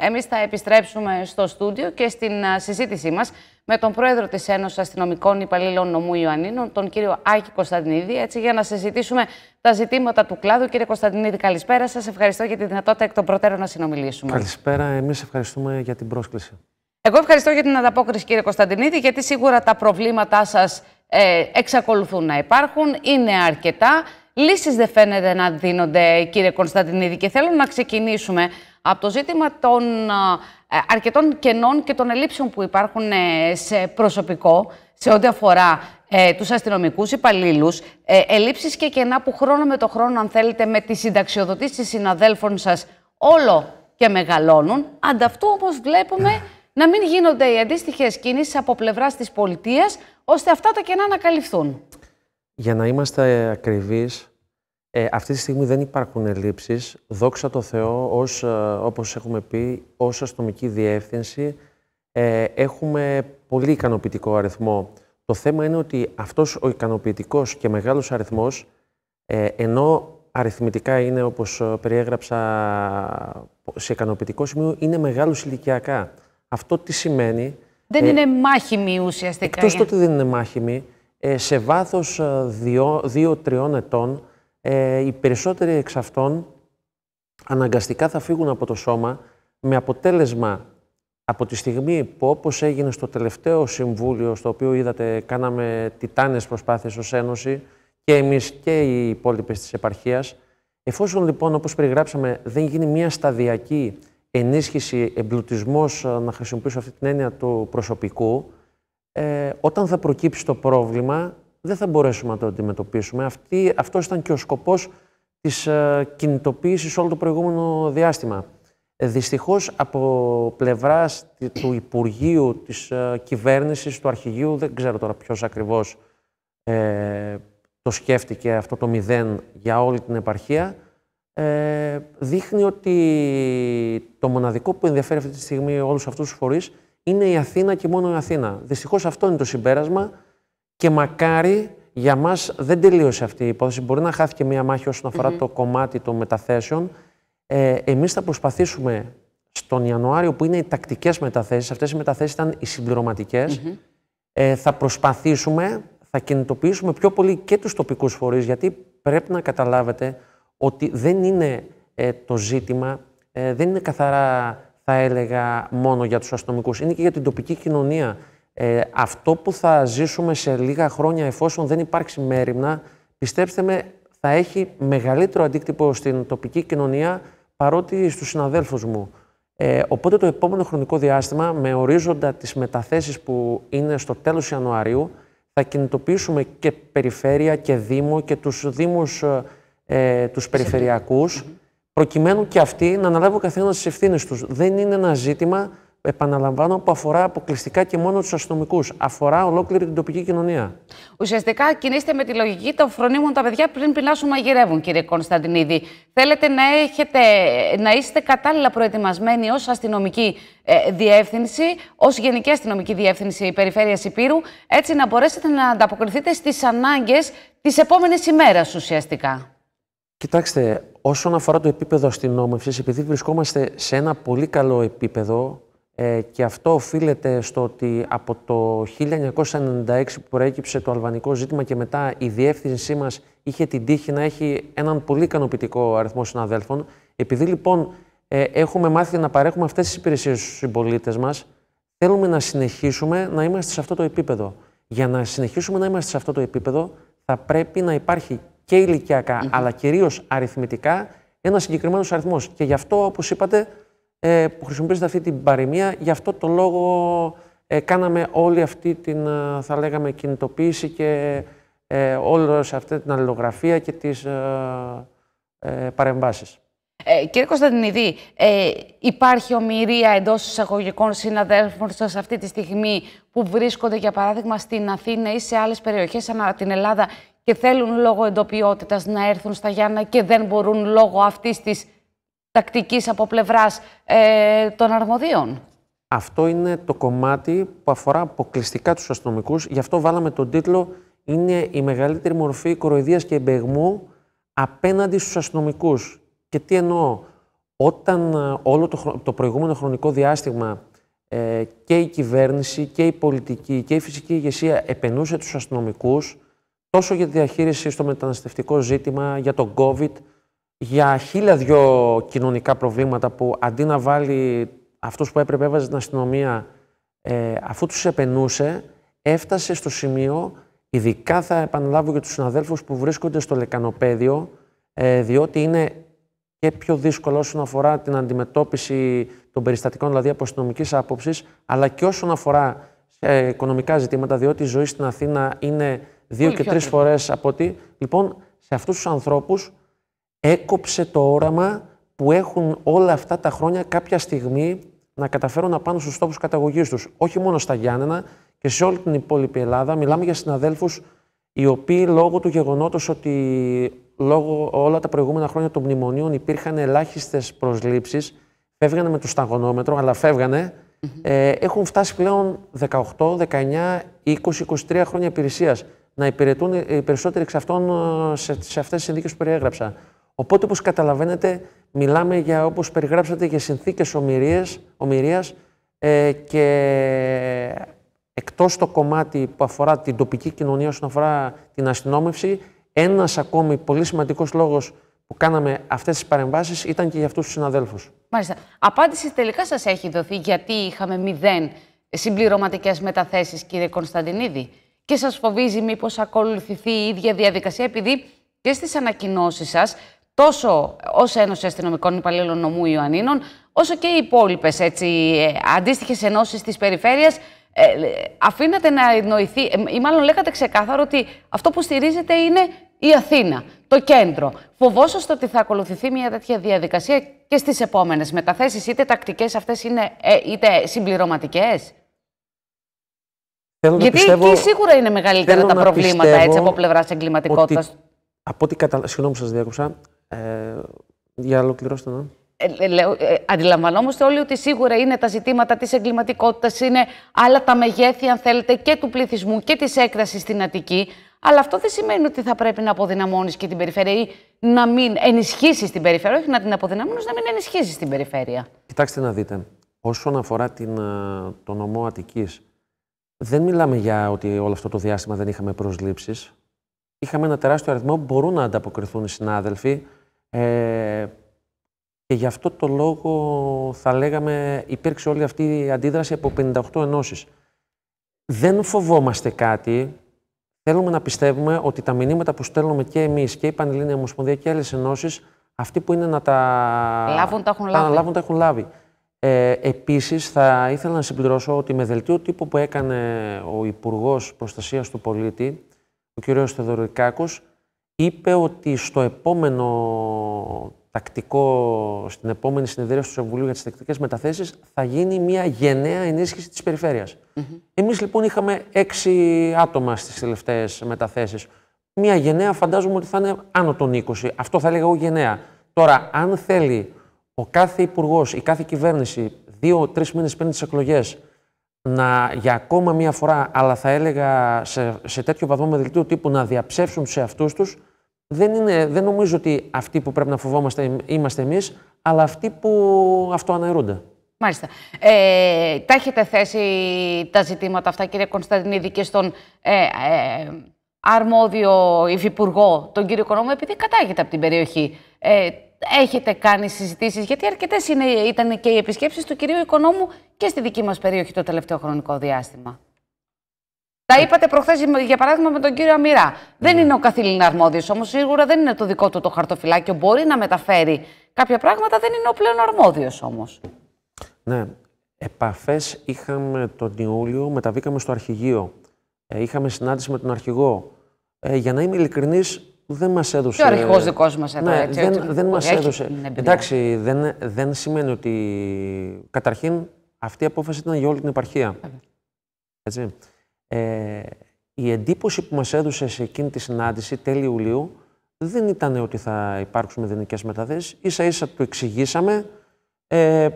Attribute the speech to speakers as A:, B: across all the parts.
A: Εμείς θα επιστρέψουμε στο στούντιο και στην συζήτησή μας με τον πρόεδρο της Ένωσης Αστυνομικών Υπαλλήλων Νομού Ιωαννίνων, τον κύριο Άκη Κωνσταντινίδη, έτσι για να συζητήσουμε τα ζητήματα του κλάδου. Κύριε Κωνσταντινίδη, καλησπέρα σας. Ευχαριστώ για τη δυνατότητα εκ των προτέρων να συνομιλήσουμε.
B: Καλησπέρα. Εμείς ευχαριστούμε για την πρόσκληση.
A: Εγώ ευχαριστώ για την ανταπόκριση, κύριε Κωνσταντινίδη, γιατί σίγουρα τα προβλήματά σας ε, εξακολουθούν να υπάρχουν, είναι αρκετά. Λύσεις δεν φαίνεται να δίνονται, κύριε Κωνσταντινίδη, και θέλω να ξεκινήσουμε από το ζήτημα των ε, αρκετών κενών και των ελλείψεων που υπάρχουν ε, σε προσωπικό, σε ό,τι αφορά ε, τους αστυνομικούς υπαλλήλους, ε, και κενά που χρόνο με το χρόνο, αν θέλετε, με τις συνταξιοδοτήσεις συναδέλφων σας, όλο και μεγαλώνουν. Ανταυτού όμως βλέπουμε να μην γίνονται οι αντίστοιχες κινήσεις από πλευράς της πολιτείας, ώστε αυτά τα κενά να καλυφθούν.
B: Για να είμαστε ακριβείς, ε, αυτή τη στιγμή δεν υπάρχουν ελλείψεις. Δόξα τω Θεώ, ως, ε, όπως έχουμε πει, ως αστομική διεύθυνση ε, έχουμε πολύ ικανοποιητικό αριθμό. Το θέμα είναι ότι αυτός ο ικανοποιητικός και μεγάλος αριθμός, ε, ενώ αριθμητικά είναι, όπως ε, περιέγραψα, σε ικανοποιητικό σημείο, είναι μεγάλος ηλικιακά. Αυτό τι σημαίνει...
A: Δεν ε, είναι μάχημη ουσιαστικά. Εκτός το ότι
B: δεν είναι μάχημη, σε βάθος 2-3 ετών ε, οι περισσότεροι εξ αυτών αναγκαστικά θα φύγουν από το σώμα με αποτέλεσμα από τη στιγμή που όπως έγινε στο τελευταίο συμβούλιο στο οποίο είδατε κάναμε τιτάνες προσπάθειες ως Ένωση και εμείς και οι υπόλοιπε της επαρχίας, εφόσον λοιπόν όπως περιγράψαμε δεν γίνει μια σταδιακή ενίσχυση, εμπλουτισμός, ε, να χρησιμοποιήσω αυτή την έννοια του προσωπικού, ε, όταν θα προκύψει το πρόβλημα δεν θα μπορέσουμε να το αντιμετωπίσουμε. Αυτή, ήταν και ο σκοπός της ε, κινητοποίησης όλο το προηγούμενο διάστημα. Ε, δυστυχώς από πλευράς του Υπουργείου, της ε, κυβέρνησης, του Αρχηγείου, δεν ξέρω τώρα ποιος ακριβώς ε, το σκέφτηκε αυτό το μηδέν για όλη την επαρχία, ε, δείχνει ότι το μοναδικό που ενδιαφέρει αυτή τη στιγμή όλους αυτούς τους φορείς είναι η Αθήνα και μόνο η Αθήνα. Δυστυχώς αυτό είναι το συμπέρασμα και μακάρι για μας δεν τελείωσε αυτή η υπόθεση. Μπορεί να χάθηκε μία μάχη όσον αφορά mm το κομμάτι των μεταθέσεων. Ε, Εμείς θα προσπαθήσουμε στον Ιανουάριο, που είναι οι τακτικές μεταθέσεις, αυτές οι μεταθέσεις ήταν οι συμπληρωματικές. Mm ε, θα προσπαθήσουμε, θα κινητοποιήσουμε πιο πολύ και τους τοπικούς φορείς, γιατί πρέπει να καταλάβετε ότι δεν είναι ε, το ζήτημα, ε, δεν είναι καθαρά, θα έλεγα, μόνο για τους αστυνομικούς, είναι και για την τοπική κοινωνία. Ε, αυτό που θα ζήσουμε σε λίγα χρόνια, εφόσον δεν υπάρξει μέρημνα, πιστέψτε με, θα έχει μεγαλύτερο αντίκτυπο στην τοπική κοινωνία παρότι στους συναδέλφους μου. Ε, οπότε το επόμενο χρονικό διάστημα, με ορίζοντα τις μεταθέσεις που είναι στο τέλος Ιανουαρίου, θα κινητοποιήσουμε και περιφέρεια και δήμο και τους δήμους ε, ε τους περιφερειακούς, προκειμένου και αυτοί να αναλάβουν καθένας τις ευθύνες τους. Δεν είναι ένα ζήτημα επαναλαμβάνω, που αφορά αποκλειστικά και μόνο τους αστυνομικούς. Αφορά ολόκληρη την τοπική κοινωνία.
A: Ουσιαστικά κινείστε με τη λογική των φρονίμων τα παιδιά πριν πεινάσουν μαγειρεύουν, κύριε Κωνσταντινίδη. Θέλετε να, έχετε, να είστε κατάλληλα προετοιμασμένοι ως αστυνομική ε, διεύθυνση, ως Γενική Αστυνομική Διεύθυνση Περιφέρειας Υπήρου, έτσι να μπορέσετε να ανταποκριθείτε στις ανάγκες της επόμενης ημέρας ουσιαστικά.
B: Κοιτάξτε, όσον αφορά το επίπεδο αστυνόμευσης, επειδή βρισκόμαστε σε ένα πολύ καλό επίπεδο, ε, και αυτό οφείλεται στο ότι από το 1996 που προέκυψε το αλβανικό ζήτημα και μετά η διεύθυνσή μας είχε την τύχη να έχει έναν πολύ ικανοποιητικό αριθμό συναδέλφων. Επειδή λοιπόν ε, έχουμε μάθει να παρέχουμε αυτές τις υπηρεσίες στους συμπολίτες μας, θέλουμε να συνεχίσουμε να είμαστε σε αυτό το επίπεδο. Για να συνεχίσουμε να είμαστε σε αυτό το επίπεδο θα πρέπει να υπάρχει και ηλικιακά, mm αλλά κυρίως αριθμητικά, ένας συγκεκριμένος αριθμός. Και γι' αυτό, όπως είπατε, ε, που χρησιμοποιήσατε αυτή την παροιμία. Γι' αυτό το λόγο ε, κάναμε όλη αυτή την, ε, θα λέγαμε, κινητοποίηση και ε, όλη αυτή την αλληλογραφία και τις ε, ε, παρεμβάσεις.
A: Ε, κύριε Κωνσταντινίδη, ε, υπάρχει ομοιρία εντός εισαγωγικών συναδέλφων σας αυτή τη στιγμή που βρίσκονται, για παράδειγμα, στην Αθήνα ή σε άλλες περιοχές ανά την Ελλάδα και θέλουν λόγω εντοπιότητας να έρθουν στα Γιάννα και δεν μπορούν λόγω αυτής της τακτικής από πλευράς ε, των αρμοδίων.
B: Αυτό είναι το κομμάτι που αφορά αποκλειστικά τους αστυνομικούς. Γι' αυτό βάλαμε τον τίτλο «Είναι η μεγαλύτερη μορφή κοροϊδίας και εμπεγμού απέναντι στους αστυνομικούς». Και τι εννοώ. Όταν ε, όλο το, το προηγούμενο χρονικό διάστημα ε, και η κυβέρνηση και η πολιτική και η φυσική ηγεσία επενούσε τους αστυνομικούς τόσο για τη διαχείριση στο μεταναστευτικό ζήτημα, για τον COVID, για χίλια δυο κοινωνικά προβλήματα που αντί να βάλει αυτούς που έπρεπε έβαζε την αστυνομία, ε, αφού τους επενούσε, έφτασε στο σημείο, ειδικά θα επαναλάβω για τους συναδέλφους που βρίσκονται στο λεκανοπέδιο, ε, διότι είναι και πιο δύσκολο όσον αφορά την αντιμετώπιση των περιστατικών, δηλαδή από αστυνομικής άποψης, αλλά και όσον αφορά ε, οικονομικά ζητήματα, διότι η ζωή στην Αθήνα είναι δύο και τρει φορές από ότι. Λοιπόν, σε αυτούς τους ανθρώπους έκοψε το όραμα που έχουν όλα αυτά τα χρόνια κάποια στιγμή να καταφέρουν να πάνε στους στόχου καταγωγής τους, Όχι μόνο στα Γιάννενα και σε όλη την υπόλοιπη Ελλάδα. Μιλάμε για συναδέλφους, οι οποίοι λόγω του γεγονότος ότι λόγω όλα τα προηγούμενα χρόνια των μνημονίων υπήρχαν ελάχιστες προσλήψεις, φεύγανε με το σταγονόμετρο, αλλά ε, έχουν φτάσει πλέον 18, 19, 20, 23 χρόνια υπηρεσίας. Να υπηρετούν ε, οι περισσότεροι εξ αυτών ε, σε, σε αυτές τις που περιέγραψα. Οπότε, όπως καταλαβαίνετε, μιλάμε για, όπως περιγράψατε, για συνθήκες ομοιρίας, ε, και εκτός το κομμάτι που αφορά την τοπική κοινωνία όσον αφορά την αστυνόμευση, ένας ακόμη πολύ σημαντικός λόγος που κάναμε αυτές τις παρεμβάσεις ήταν και για αυτούς τους συναδέλφους.
A: Μάλιστα. Απάντηση τελικά σας έχει δοθεί γιατί είχαμε μηδέν συμπληρωματικές μεταθέσεις κύριε Κωνσταντινίδη και σας φοβίζει μήπως ακολουθηθεί η ίδια διαδικασία επειδή και στις ανακοινώσεις σας τόσο ως Ένωση Αστυνομικών Υπαλλήλων Νομού Ιωαννίνων, όσο και οι υπόλοιπες αντίστοιχες ενώσεις της περιφέρειας. Ε, ε αφήνατε να εννοηθεί, ε, ή μάλλον λέγατε ξεκάθαρο ότι αυτό που στηρίζεται είναι η Αθήνα, το κέντρο. Φοβόσαστε ότι θα ακολουθηθεί μια τέτοια διαδικασία και στις επόμενες μεταθέσεις είτε τακτικές αυτές είναι, ε, είτε συμπληρωματικές.
B: Θέλω Γιατί εκεί σίγουρα
A: είναι μεγαλύτερα τα προβλήματα έτσι, από πλευράς εγκληματικότητας.
B: Από ό,τι κατα... Συγγνώμη σα διάκοψα. Ε, για ολοκληρώστε να.
A: Ε, ε, αντιλαμβανόμαστε όλοι ότι σίγουρα είναι τα ζητήματα της εγκληματικότητας, είναι άλλα τα μεγέθη, αν θέλετε, και του πληθυσμού και της έκτασης στην Αττική. Αλλά αυτό δεν σημαίνει ότι θα πρέπει να αποδυναμώνεις και την περιφέρεια ή να μην ενισχύσεις την περιφέρεια, όχι να την αποδυναμώνεις, να μην ενισχύσεις την περιφέρεια.
B: Κοιτάξτε να δείτε, όσον αφορά την, ε, το νομό Αττικής, δεν μιλάμε για ότι όλο αυτό το διάστημα δεν είχαμε προσλήψεις. Είχαμε ένα τεράστιο αριθμό που μπορούν να ανταποκριθούν οι συνάδελφοι, ε, και γι' αυτό το λόγο θα λέγαμε υπήρξε όλη αυτή η αντίδραση από 58 ενώσεις. Δεν φοβόμαστε κάτι. Θέλουμε να πιστεύουμε ότι τα μηνύματα που στέλνουμε και εμείς και η Πανελλήνια Ομοσπονδία και άλλες ενώσεις, αυτοί που είναι να τα λάβουν τα έχουν λάβει. Ε, επίσης θα ήθελα να συμπληρώσω ότι με δελτίο τύπου που έκανε ο Υπουργός Προστασίας του Πολίτη, ο κ. Θεοδωρικάκος, είπε ότι στο επόμενο τακτικό, στην επόμενη συνεδρία του Συμβουλίου για τις τακτικές μεταθέσεις, θα γίνει μια γενναία ενίσχυση της περιφέρειας. Mm-hmm. Εμείς λοιπόν είχαμε έξι άτομα στις τελευταίες μεταθέσεις. Μια γενναία φαντάζομαι ότι θα είναι άνω των 20. Αυτό θα έλεγα εγώ γενναία. Τώρα, αν θέλει ο κάθε υπουργός, η κάθε κυβέρνηση, δύο-τρει μήνες πριν τις εκλογές, να για ακόμα μία φορά, αλλά θα έλεγα σε, σε τέτοιο βαθμό με δελτίο τύπου, να διαψεύσουν σε αυτού τους, δεν, είναι, δεν νομίζω ότι αυτοί που πρέπει να φοβόμαστε είμαστε εμείς, αλλά αυτοί που αυτοαναιρούνται.
A: Μάλιστα. Ε, τα έχετε θέσει τα ζητήματα αυτά, κύριε Κωνσταντινίδη, και στον ε, ε, αρμόδιο υφυπουργό, τον κύριο Κονόμου, επειδή κατάγεται από την περιοχή. Ε, έχετε κάνει συζητήσεις, γιατί αρκετές ήταν και οι επισκέψεις του κυρίου Οικονόμου και στη δική μας περιοχή το τελευταίο χρονικό διάστημα είπατε προχθές, για παράδειγμα, με τον κύριο Αμυρά. Δεν ναι. είναι ο Καθήλην αρμόδιος όμως, σίγουρα δεν είναι το δικό του το χαρτοφυλάκιο. Μπορεί να μεταφέρει κάποια πράγματα, δεν είναι ο πλέον αρμόδιος όμως.
B: Ναι. Επαφές είχαμε τον Ιούλιο, μεταβήκαμε στο αρχηγείο. Ε, είχαμε συνάντηση με τον αρχηγό. Ε, για να είμαι ειλικρινής, δεν μας έδωσε. Και ο αρχηγός δικός μας ναι, έτσι. Δεν, δεν μας έδωσε. Εντάξει, δεν, δεν σημαίνει ότι. Καταρχήν, αυτή η απόφαση ήταν για όλη την επαρχία. Έτσι. Ε, η εντύπωση που μας έδωσε σε εκείνη τη συνάντηση τέλη Ιουλίου δεν ήταν ότι θα υπάρξουν μηδενικές μεταθέσεις. Ίσα ίσα του εξηγήσαμε. Ε,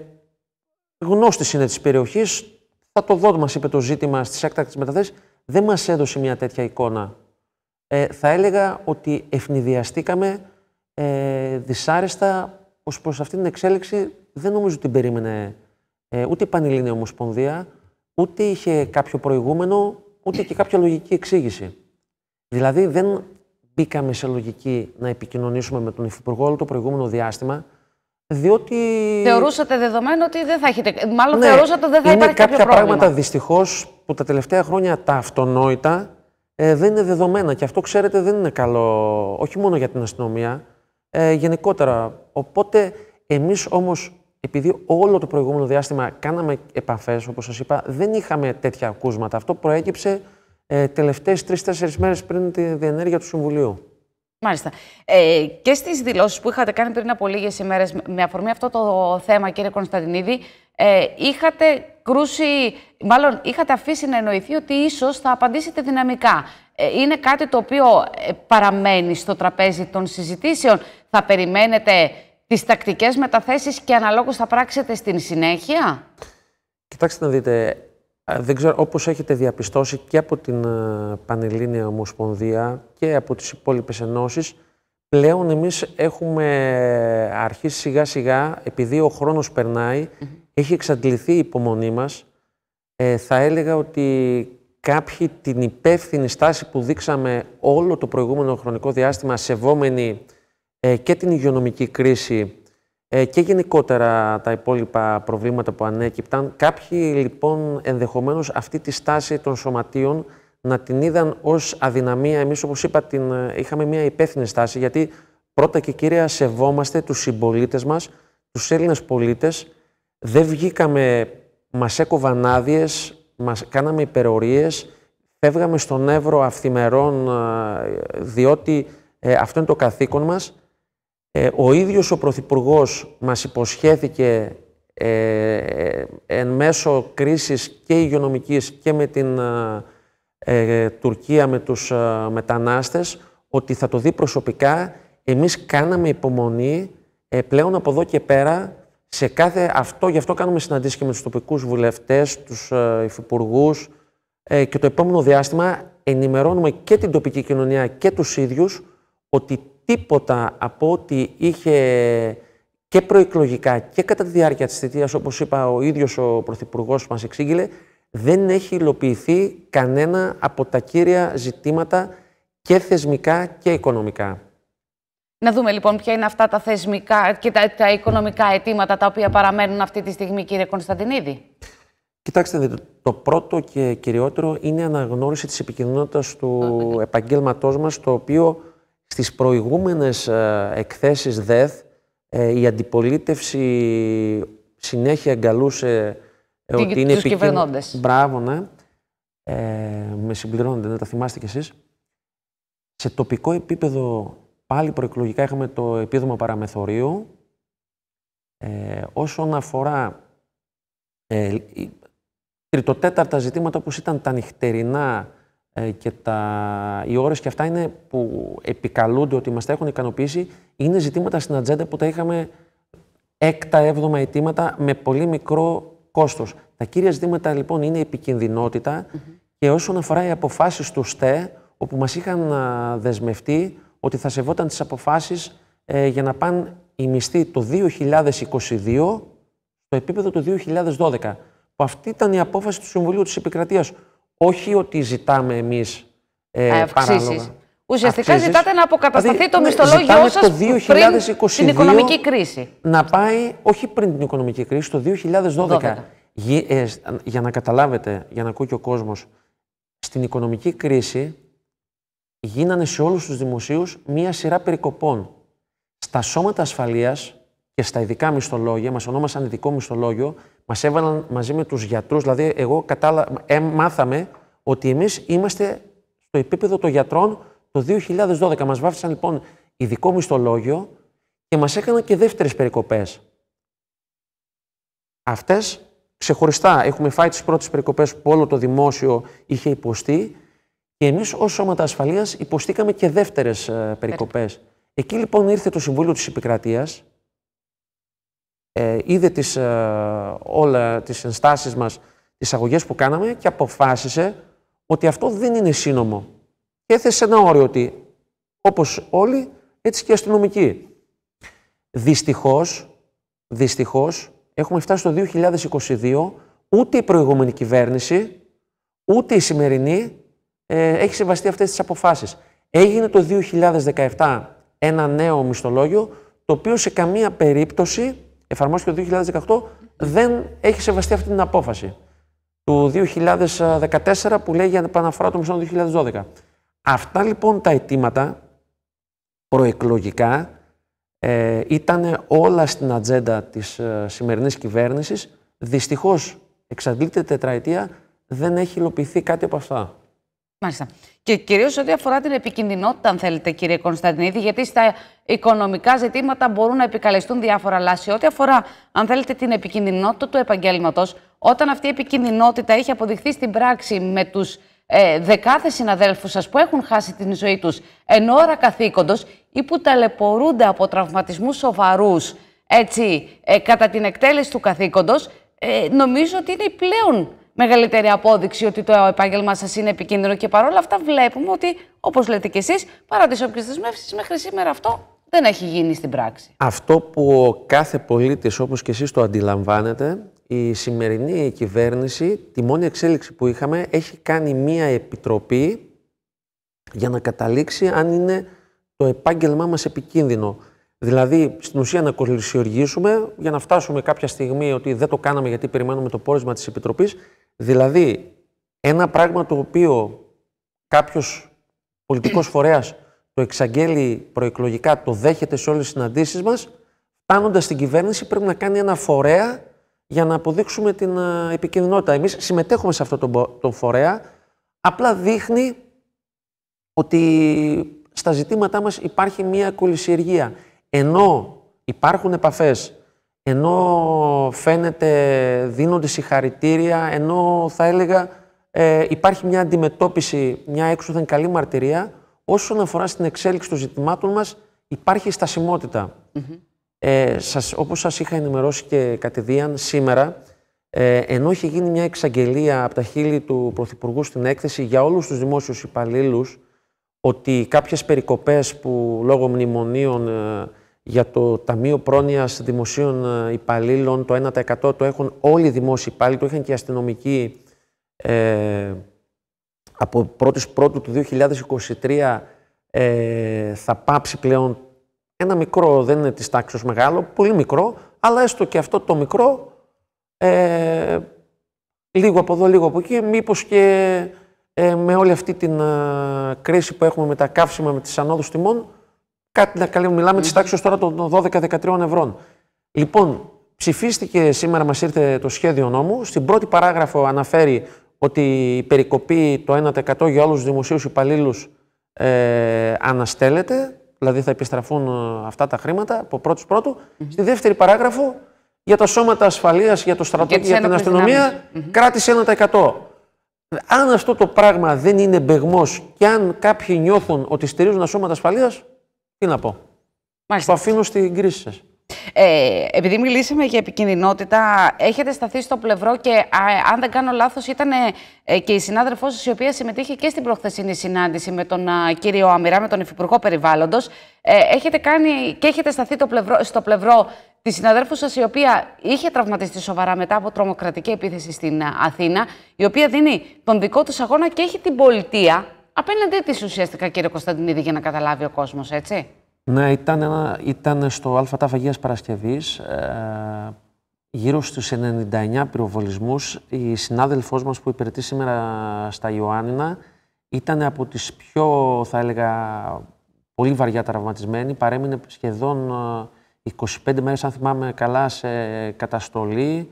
B: γνώστης είναι της περιοχής. Θα το δω, μας είπε το ζήτημα στις έκτακτες μεταθέσεις. Δεν μας έδωσε μια τέτοια εικόνα. Ε, θα έλεγα ότι ευνηδιαστήκαμε ε, δυσάρεστα ως προς αυτή την εξέλιξη. Δεν νομίζω την περίμενε ε, ούτε η Πανελλήνια Ομοσπονδία, ούτε είχε κάποιο προηγούμενο, ούτε και κάποια λογική εξήγηση. Δηλαδή δεν μπήκαμε σε λογική να επικοινωνήσουμε με τον Υφυπουργό όλο το προηγούμενο διάστημα, διότι. Θεωρούσατε
A: δεδομένο ότι δεν θα έχετε. Μάλλον ναι, θεωρούσατε ότι δεν θα είναι κάποια πρόβλημα. πράγματα
B: δυστυχώς που τα τελευταία χρόνια τα αυτονόητα ε, δεν είναι δεδομένα. Και αυτό ξέρετε δεν είναι καλό, όχι μόνο για την αστυνομία, ε, γενικότερα. Οπότε εμείς όμως επειδή όλο το προηγούμενο διάστημα κάναμε επαφές, όπως σας είπα, δεν είχαμε τέτοια ακούσματα. Αυτό προέκυψε ε, τελευταίες τρει-τέσσερι μέρες πριν τη διενέργεια του Συμβουλίου.
A: Μάλιστα. Ε, και στις δηλώσεις που είχατε κάνει πριν από λίγες ημέρες, με αφορμή αυτό το θέμα, κύριε Κωνσταντινίδη, ε, είχατε κρούσει, μάλλον είχατε αφήσει να εννοηθεί ότι ίσως θα απαντήσετε δυναμικά. Ε, είναι κάτι το οποίο ε, παραμένει στο τραπέζι των συζητήσεων. Θα περιμένετε τις τακτικές μεταθέσεις και αναλόγως θα πράξετε στην συνέχεια.
B: Κοιτάξτε να δείτε, δεν ξέρω, όπως έχετε διαπιστώσει και από την Πανελλήνια Ομοσπονδία και από τις υπόλοιπες ενώσεις, πλέον εμείς έχουμε αρχίσει σιγά σιγά, επειδή ο χρόνος περνάει, έχει εξαντληθεί η υπομονή μας, ε, θα έλεγα ότι κάποιοι την υπεύθυνη στάση που δείξαμε όλο το προηγούμενο χρονικό διάστημα, σεβόμενοι ε, και την υγειονομική κρίση ε, και γενικότερα τα υπόλοιπα προβλήματα που ανέκυπταν. Κάποιοι λοιπόν ενδεχομένως αυτή τη στάση των σωματείων να την είδαν ως αδυναμία. Εμείς όπως είπα την, ε, είχαμε μια υπεύθυνη στάση γιατί πρώτα και κύρια σεβόμαστε τους συμπολίτες μας, τους Έλληνες πολίτες. Δεν βγήκαμε, μας έκοβαν άδειες, μας κάναμε υπερορίες, φεύγαμε στον Εύρο αυθημερών διότι αυτό είναι το καθήκον μας ε, ο ίδιος ο Πρωθυπουργός μας υποσχέθηκε ε, εν μέσω κρίσης και υγειονομικής και με την ε, ε Τουρκία με τους ε, μετανάστες ότι θα το δει προσωπικά. Εμείς κάναμε υπομονή πλέον από εδώ και πέρα σε κάθε αυτό, γι' αυτό κάνουμε συναντήσεις και με τους τοπικούς βουλευτές, τους υφυπουργού και το επόμενο διάστημα ενημερώνουμε και την τοπική κοινωνία και τους ίδιους ότι τίποτα από ό,τι είχε και προεκλογικά και κατά τη διάρκεια της θητείας, όπως είπα ο ίδιος ο Πρωθυπουργός μας εξήγηλε, δεν έχει υλοποιηθεί κανένα από τα κύρια ζητήματα και θεσμικά και οικονομικά.
A: Να δούμε λοιπόν ποια είναι αυτά τα θεσμικά και τα, οικονομικά αιτήματα τα οποία παραμένουν αυτή τη στιγμή κύριε Κωνσταντινίδη.
B: Κοιτάξτε, το πρώτο και κυριότερο είναι η αναγνώριση της επικοινωνότητας του επαγγελματό ναι. επαγγέλματός μας, το οποίο στις προηγούμενες ε, εκθέσεις ΔΕΘ ε, η αντιπολίτευση συνέχεια εγκαλούσε ε, Τι, ότι είναι επικίνδυνο. Μπράβο, ναι. με συμπληρώνετε, δεν τα θυμάστε κι εσείς. Σε τοπικό επίπεδο πάλι προεκλογικά είχαμε το επίδομα παραμεθορίου. Ε, όσον αφορά ε, τριτοτέταρτα ζητήματα όπως ήταν τα νυχτερινά ε, και τα, οι ώρες και αυτά είναι που επικαλούνται ότι μας τα έχουν ικανοποιήσει είναι ζητήματα στην ατζέντα που τα είχαμε έκτα, έβδομα αιτήματα με πολύ μικρό κόστος. Τα κύρια ζητήματα λοιπόν είναι η επικινδυνοτητα και όσον αφορά οι αποφάσεις του ΣΤΕ όπου μας είχαν δεσμευτεί ότι θα σεβόταν τις αποφάσεις ε, για να πάνε οι μισθοί το 2022 στο επίπεδο του 2012 που αυτή ήταν η απόφαση του Συμβουλίου της Επικρατείας όχι ότι ζητάμε εμείς ε, αυξήσει.
A: Ουσιαστικά ζητάτε να αποκατασταθεί δηλαδή, το ναι, μισθολόγιο σα πριν την οικονομική κρίση.
B: Να πάει, όχι πριν την οικονομική κρίση, το 2012. Ε, για, να καταλάβετε, για να ακούει και ο κόσμος, στην οικονομική κρίση γίνανε σε όλους τους δημοσίους μία σειρά περικοπών. Στα σώματα ασφαλείας και στα ειδικά μισθολόγια, μας ονόμασαν ειδικό μισθολόγιο, Μας έβαλαν μαζί με τους γιατρούς. Δηλαδή, εγώ κατάλα... μάθαμε ότι εμείς είμαστε στο επίπεδο των γιατρών το 2012. Μα βάφτισαν λοιπόν ειδικό μισθολόγιο και μας έκαναν και δεύτερες περικοπές. Αυτές ξεχωριστά έχουμε φάει τις πρώτες περικοπές που όλο το δημόσιο είχε υποστεί και εμείς ως σώματα ασφαλείας υποστήκαμε και δεύτερες περικοπέ. Εκεί λοιπόν ήρθε το Συμβούλιο της Επικρατείας ε, είδε τις, ε, όλα τις ενστάσεις μας, τις αγωγές που κάναμε και αποφάσισε ότι αυτό δεν είναι σύνομο. Και έθεσε ένα όριο ότι όπως όλοι, έτσι και οι αστυνομικοί. Δυστυχώς, δυστυχώς, έχουμε φτάσει το 2022, ούτε η προηγούμενη κυβέρνηση, ούτε η σημερινή ε, έχει σεβαστεί αυτές τις αποφάσεις. Έγινε το 2017 ένα νέο μισθολόγιο, το οποίο σε καμία περίπτωση εφαρμόστηκε το 2018, δεν έχει σεβαστεί αυτή την απόφαση του 2014 που λέει για επαναφορά το μισό του 2012. Αυτά λοιπόν τα αιτήματα προεκλογικά ε, ήταν όλα στην ατζέντα της ε, σημερινής κυβέρνησης. Δυστυχώς εξαντλείται τετραετία, δεν έχει υλοποιηθεί κάτι από αυτά.
A: Μάλιστα. Και κυρίως ό,τι αφορά την επικινδυνότητα, αν θέλετε, κύριε Κωνσταντινίδη, γιατί στα οικονομικά ζητήματα μπορούν να επικαλεστούν διάφορα λάση. Ό,τι αφορά, αν θέλετε, την επικινδυνότητα του επαγγέλματος, όταν αυτή η επικινδυνότητα έχει αποδειχθεί στην πράξη με τους ε, δεκάθε συναδέλφους σας που έχουν χάσει την ζωή τους εν ώρα καθήκοντος ή που ταλαιπωρούνται από τραυματισμούς σοβαρούς ε, κατά την εκτέλεση του καθήκοντος, ε, νομίζω ότι είναι πλέον μεγαλύτερη απόδειξη ότι το επάγγελμα σας είναι επικίνδυνο. Και παρόλα αυτά, βλέπουμε ότι, όπως λέτε κι εσείς, παρά τις όποιες δεσμεύσεις, μέχρι σήμερα αυτό δεν έχει γίνει στην πράξη.
B: Αυτό που ο κάθε πολίτης, όπως και εσείς το αντιλαμβάνετε, η σημερινή κυβέρνηση, τη μόνη εξέλιξη που είχαμε, έχει κάνει μία επιτροπή για να καταλήξει αν είναι το επάγγελμά μας επικίνδυνο. Δηλαδή, στην ουσία να κολυσιοργήσουμε για να φτάσουμε κάποια στιγμή ότι δεν το κάναμε γιατί περιμένουμε το πόρισμα της Επιτροπής. Δηλαδή, ένα πράγμα το οποίο κάποιος πολιτικός φορέας το εξαγγέλει προεκλογικά, το δέχεται σε όλες τις συναντήσεις μας, φτάνοντας στην κυβέρνηση πρέπει να κάνει ένα φορέα για να αποδείξουμε την ε, επικοινωνότητα. Εμείς συμμετέχουμε σε αυτό το φορέα, απλά δείχνει ότι στα ζητήματά μας υπάρχει μια κολυσιεργία ενώ υπάρχουν επαφές, ενώ φαίνεται δίνονται συγχαρητήρια, ενώ θα έλεγα ε, υπάρχει μια αντιμετώπιση, μια έξωθεν καλή μαρτυρία, όσον αφορά στην εξέλιξη των ζητημάτων μας υπάρχει στασιμότητα. Ε, όπως σας είχα ενημερώσει και κατηδίαν σήμερα, ε, ενώ είχε γίνει μια εξαγγελία από τα χείλη του Πρωθυπουργού στην έκθεση για όλους τους δημόσιους υπαλλήλους ότι κάποιες περικοπές που λόγω μνημονίων ε, για το Ταμείο Πρόνοιας Δημοσίων ε, Υπαλλήλων, το 1% το έχουν όλοι οι δημόσιοι υπάλληλοι, το είχαν και οι αστυνομικοί ε, από 1η Πρώτου του 2023 ε, θα πάψει πλέον ένα μικρό, δεν είναι της τάξης μεγάλο, πολύ μικρό, αλλά έστω και αυτό το μικρό, ε, λίγο από εδώ, λίγο από εκεί, μήπως και ε, με όλη αυτή την ε, κρίση που έχουμε με τα καύσιμα, με τις ανόδους τιμών, Κάτι να καλύψουμε. Μιλάμε mm. της τάξης τώρα των 12-13 ευρώ. Λοιπόν, ψηφίστηκε σήμερα, μας ήρθε το σχέδιο νόμου. Στην πρώτη παράγραφο αναφέρει ότι η περικοπή το 1% για όλους τους δημοσίους υπαλλήλους ε, αναστέλλεται. Δηλαδή θα επιστραφούν ε, αυτά τα χρήματα από πρώτους πρώτου. Mm. Στη δεύτερη παράγραφο για τα σώματα ασφαλείας, για το στρατό και, για την αστυνομία, mm-hmm. κράτησε 1%. Αν αυτό το πράγμα δεν είναι μπεγμός και αν κάποιοι νιώθουν ότι στηρίζουν τα σώματα ασφαλείας, τι να πω. Μάλιστα. Το αφήνω
A: στην κρίση σας. Ε, επειδή μιλήσαμε για επικινδυνότητα, έχετε σταθεί στο πλευρό και αν δεν κάνω λάθος ήταν ε, και η συνάδελφός σας η οποία συμμετείχε και στην προχθεσινή συνάντηση με τον κύριο Αμυρά, με τον Υφυπουργό Περιβάλλοντος. Ε, έχετε κάνει και έχετε σταθεί το πλευρό, στο πλευρό τη συναδέλφου σας, η οποία είχε τραυματιστεί σοβαρά μετά από τρομοκρατική επίθεση στην Αθήνα, η οποία δίνει τον δικό τους αγώνα και έχει την πολιτεία απέναντί της ουσιαστικά, κύριε Κωνσταντινίδη, για να καταλάβει ο κόσμος, έτσι.
B: Ναι, ήταν, ένα, ήταν στο ΑΤΑΦ Αγίας Παρασκευής. ε, γύρω στους 99 πυροβολισμούς, Η συνάδελφός μας που υπηρετεί σήμερα στα Ιωάννινα ήταν από τις πιο, θα έλεγα, πολύ βαριά τραυματισμένη. Παρέμεινε σχεδόν 25 ε, μέρες, αν θυμάμαι καλά, σε καταστολή.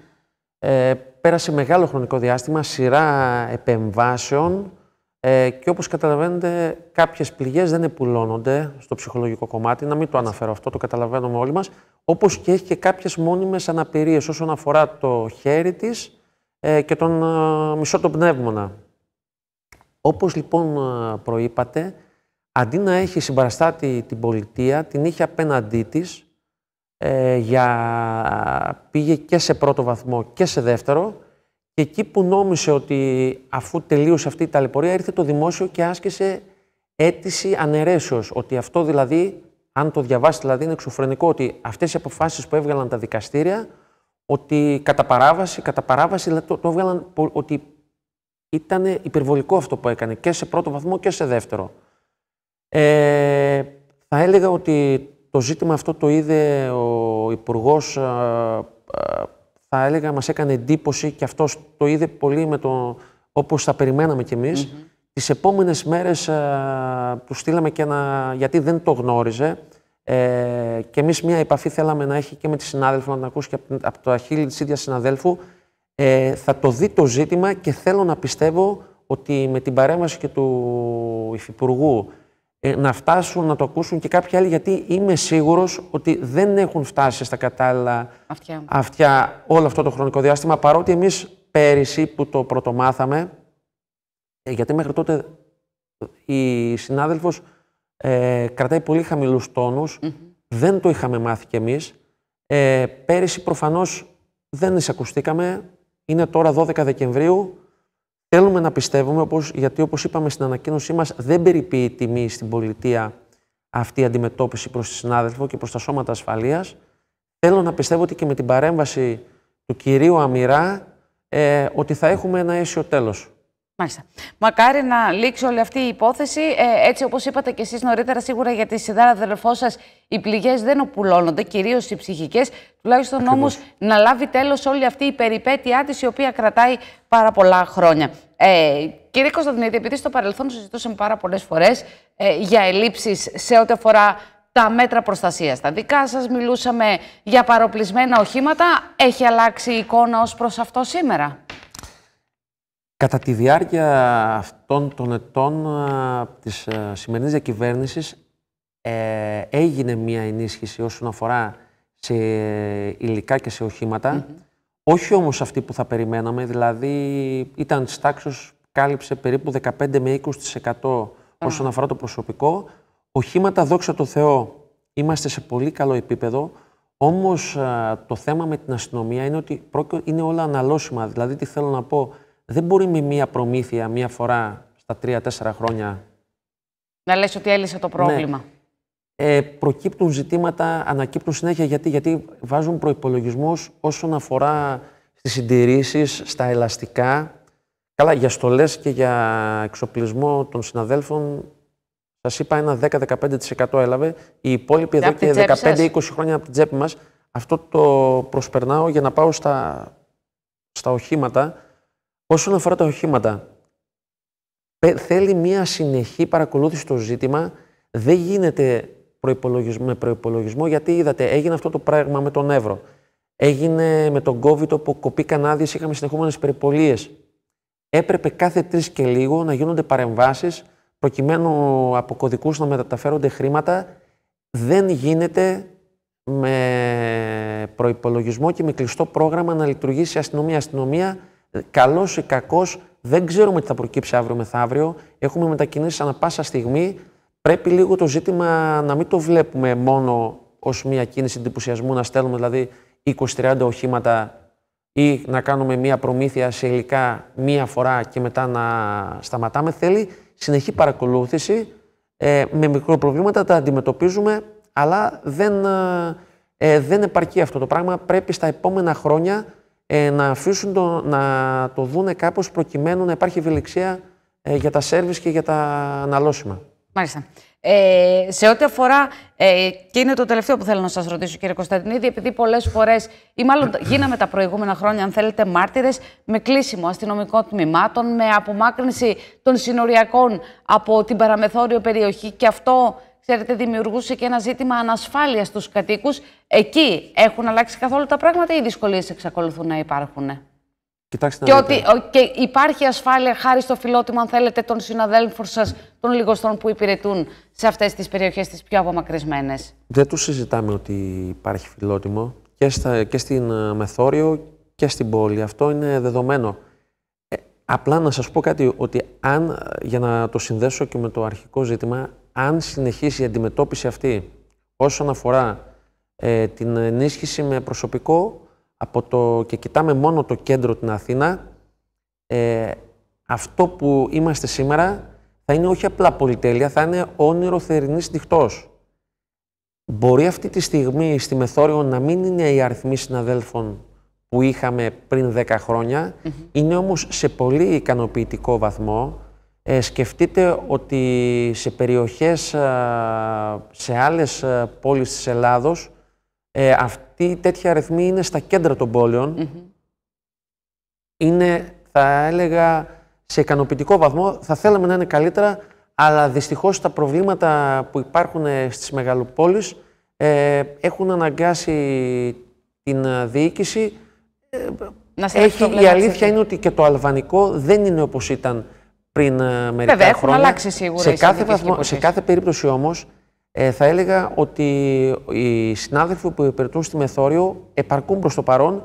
B: Ε, πέρασε μεγάλο χρονικό διάστημα, σειρά επεμβάσεων ε, και όπως καταλαβαίνετε, κάποιες πληγές δεν επουλώνονται στο ψυχολογικό κομμάτι, να μην το αναφέρω αυτό, το καταλαβαίνουμε όλοι μας, όπως και έχει και κάποιες μόνιμες αναπηρίες όσον αφορά το χέρι της ε, και τον ε, μισό τον πνεύμονα. Όπως λοιπόν ε, προείπατε, αντί να έχει συμπαραστάτη την πολιτεία, την είχε απέναντί της, ε, για... πήγε και σε πρώτο βαθμό και σε δεύτερο, και εκεί που νόμισε ότι αφού τελείωσε αυτή η ταλαιπωρία, ήρθε το δημόσιο και άσκησε αίτηση αναιρέσεως. Ότι αυτό δηλαδή, αν το διαβάσεις δηλαδή, είναι εξωφρενικό. Ότι αυτές οι αποφάσεις που έβγαλαν τα δικαστήρια, ότι κατά παράβαση, κατά παράβαση δηλαδή, το, το έβγαλαν ότι ήταν υπερβολικό αυτό που έκανε και σε πρώτο βαθμό και σε δεύτερο. Ε, θα έλεγα ότι το ζήτημα αυτό το είδε ο Υπουργός ε, ε, θα έλεγα μας έκανε εντύπωση και αυτός το είδε πολύ με το, όπως θα περιμέναμε κι εμείς. Τις επόμενες μέρες ε, του στείλαμε και ένα, γιατί δεν το γνώριζε, ε, και εμείς μια επαφή θέλαμε να έχει και με τη συνάδελφο, να την ακούσει και από, το αχίλι της ίδιας συναδέλφου. Ε, θα το δει το ζήτημα και θέλω να πιστεύω ότι με την παρέμβαση και του Υφυπουργού ε, να φτάσουν να το ακούσουν και κάποιοι άλλοι, γιατί είμαι σίγουρος ότι δεν έχουν φτάσει στα κατάλληλα αυτιά. όλο αυτό το χρονικό διάστημα. Παρότι εμείς πέρυσι που το πρωτομάθαμε, ε, γιατί μέχρι τότε η συνάδελφος ε, κρατάει πολύ χαμηλούς δεν το είχαμε μάθει κι εμείς. Ε, πέρυσι προφανώς δεν εισακουστήκαμε, είναι τώρα 12 Δεκεμβρίου, Θέλουμε να πιστεύουμε, όπως, γιατί όπως είπαμε στην ανακοίνωσή μας, δεν περιποιεί η τιμή στην πολιτεία αυτή η αντιμετώπιση προς τη συνάδελφο και προς τα σώματα ασφαλείας. Θέλω να πιστεύω ότι και με την παρέμβαση του κυρίου Αμυρά ε, ότι θα έχουμε ένα αίσιο τέλος.
A: Μάλιστα. Μακάρι να λήξει όλη αυτή η υπόθεση. Ε, έτσι, όπως είπατε και εσείς νωρίτερα, σίγουρα για τη σιδάρα αδελφό σας, οι πληγές δεν οπουλώνονται, κυρίως οι ψυχικές. Τουλάχιστον όμως να λάβει τέλος όλη αυτή η περιπέτειά της, η οποία κρατάει πάρα πολλά χρόνια. Ε, κύριε Κωνσταντινίδη, επειδή στο παρελθόν συζητούσαμε πάρα πολλές φορές ε, για ελλείψεις σε ό,τι αφορά τα μέτρα προστασίας. Τα δικά σας, μιλούσαμε για παροπλισμένα οχήματα. Έχει αλλάξει η εικόνα ως προς αυτό σήμερα.
B: Κατά τη διάρκεια αυτών των ετών της ε, σημερινής διακυβέρνησης ε, έγινε μία ενίσχυση όσον αφορά σε υλικά και σε οχηματα όχι όμως αυτή που θα περιμέναμε, δηλαδή ήταν της τάξης, κάλυψε περίπου 15 με 20% mm. όσον αφορά το προσωπικό. Οχήματα, δόξα τω Θεώ, είμαστε σε πολύ καλό επίπεδο, όμως το θέμα με την αστυνομία είναι ότι είναι όλα αναλώσιμα, δηλαδή τι θέλω να πω, δεν μπορεί με μία προμήθεια μία φορά στα τρία-τέσσερα χρόνια.
A: Να λες ότι έλυσε το πρόβλημα.
B: Ναι. Ε, προκύπτουν ζητήματα, ανακύπτουν συνέχεια γιατί, γιατί βάζουν προπολογισμό όσον αφορά στις συντηρήσεις, στα ελαστικά. Καλά, για στολές και για εξοπλισμό των συναδέλφων, σας είπα ένα 10-15% έλαβε. Οι υπόλοιποι εδώ και 15-20 χρόνια από την τσέπη μας. Αυτό το προσπερνάω για να πάω στα, στα οχήματα. Όσον αφορά τα οχήματα, θέλει μία συνεχή παρακολούθηση στο ζήτημα. Δεν γίνεται προϋπολογισμό, με προπολογισμό, γιατί είδατε, έγινε αυτό το πράγμα με τον Εύρο. Έγινε με τον COVID όπου κοπήκαν άδειε, είχαμε συνεχόμενες περιπολίες. Έπρεπε κάθε τρεις και λίγο να γίνονται παρεμβάσεις προκειμένου από κωδικούς να μεταφέρονται χρήματα. Δεν γίνεται με προπολογισμό και με κλειστό πρόγραμμα να λειτουργήσει η αστυνομία. Η αστυνομία καλός ή κακός, δεν ξέρουμε τι θα προκύψει αύριο μεθαύριο. Έχουμε μετακινήσει ανά πάσα στιγμή. Πρέπει λίγο το ζήτημα να μην το βλέπουμε μόνο ως μια κίνηση εντυπωσιασμού, να στέλνουμε δηλαδή 20-30 οχήματα ή να κάνουμε μια προμήθεια σε υλικά μία φορά και μετά να σταματάμε. Θέλει συνεχή παρακολούθηση. Ε, με μικροπροβλήματα τα αντιμετωπίζουμε, αλλά δεν, ε, ε, δεν επαρκεί αυτό το πράγμα. Πρέπει στα επόμενα χρόνια ε, να αφήσουν το, να το δούνε κάπως προκειμένου να υπάρχει ευελιξία ε, για τα σέρβις και για τα αναλώσιμα.
A: Μάλιστα. Ε, σε ό,τι αφορά, ε, και είναι το τελευταίο που θέλω να σας ρωτήσω κύριε Κωνσταντινίδη, επειδή πολλές φορές, ή μάλλον γίναμε τα προηγούμενα χρόνια αν θέλετε μάρτυρες, με κλείσιμο αστυνομικών τμήματων, με απομάκρυνση των συνοριακών από την παραμεθόριο περιοχή και αυτό ξέρετε, δημιουργούσε και ένα ζήτημα ανασφάλειας στους κατοίκους. Εκεί έχουν αλλάξει καθόλου τα πράγματα ή οι δυσκολίες εξακολουθούν να υπάρχουν. Κοιτάξτε και ότι και υπάρχει ασφάλεια χάρη στο φιλότιμο, αν θέλετε, των συναδέλφων σας, των λιγοστών που υπηρετούν σε αυτές τις περιοχές τις πιο απομακρυσμένες.
B: Δεν τους συζητάμε ότι υπάρχει φιλότιμο και, στα, και στην ε, Μεθόριο και στην πόλη. Αυτό είναι δεδομένο. Ε, απλά να σας πω κάτι, ότι αν, ε, για να το συνδέσω και με το αρχικό ζήτημα, αν συνεχίσει η αντιμετώπιση αυτή όσον αφορά ε, την ενίσχυση με προσωπικό από το, και κοιτάμε μόνο το κέντρο την Αθήνα, ε, αυτό που είμαστε σήμερα θα είναι όχι απλά πολυτέλεια, θα είναι όνειρο θερινής διχτός. Μπορεί αυτή τη στιγμή στη Μεθόριο να μην είναι η αριθμοί συναδέλφων που είχαμε πριν 10 χρόνια, είναι όμως σε πολύ ικανοποιητικό βαθμό ε, σκεφτείτε ότι σε περιοχές, σε άλλες πόλεις της Ελλάδος, ε, αυτή τέτοια αριθμή είναι στα κέντρα των πόλεων. Είναι, θα έλεγα, σε ικανοποιητικό βαθμό. Θα θέλαμε να είναι καλύτερα, αλλά δυστυχώς τα προβλήματα που υπάρχουν ε, στις μεγαλοπόλεις ε, έχουν αναγκάσει την ε, διοίκηση.
A: Να Έχει, η αλήθεια
B: είναι ότι και το αλβανικό δεν είναι όπως ήταν πριν ε, μερικά Βέβαια, έχουν αλλάξει σίγουρα. Σε κάθε, βαθμό, σε κάθε περίπτωση όμως, ε, θα έλεγα ότι οι συνάδελφοι που υπηρετούν στη Μεθόριο επαρκούν προς το παρόν.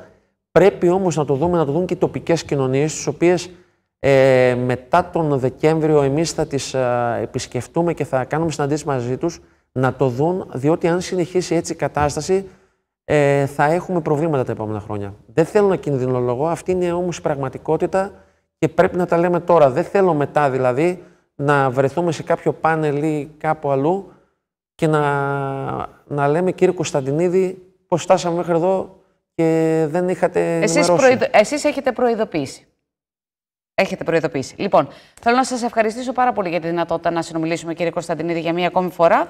B: Πρέπει όμως να το δούμε, να το δουν και οι τοπικές κοινωνίες, τις οποίες ε, μετά τον Δεκέμβριο εμείς θα τις ε, επισκεφτούμε και θα κάνουμε συναντήσεις μαζί τους να το δουν, διότι αν συνεχίσει έτσι η κατάσταση, ε, θα έχουμε προβλήματα τα επόμενα χρόνια. Δεν θέλω να κινδυνολογώ, αυτή είναι όμως η πραγματικότητα και πρέπει να τα λέμε τώρα. Δεν θέλω μετά δηλαδή να βρεθούμε σε κάποιο πάνελ ή κάπου αλλού και να, να λέμε κύριε Κωνσταντινίδη πως φτάσαμε μέχρι εδώ και δεν είχατε εσείς προειδο...
A: Εσείς έχετε προειδοποιήσει. Έχετε προειδοποιήσει. Λοιπόν, θέλω να σας ευχαριστήσω πάρα πολύ για τη δυνατότητα να συνομιλήσουμε κύριε Κωνσταντινίδη για μία ακόμη φορά.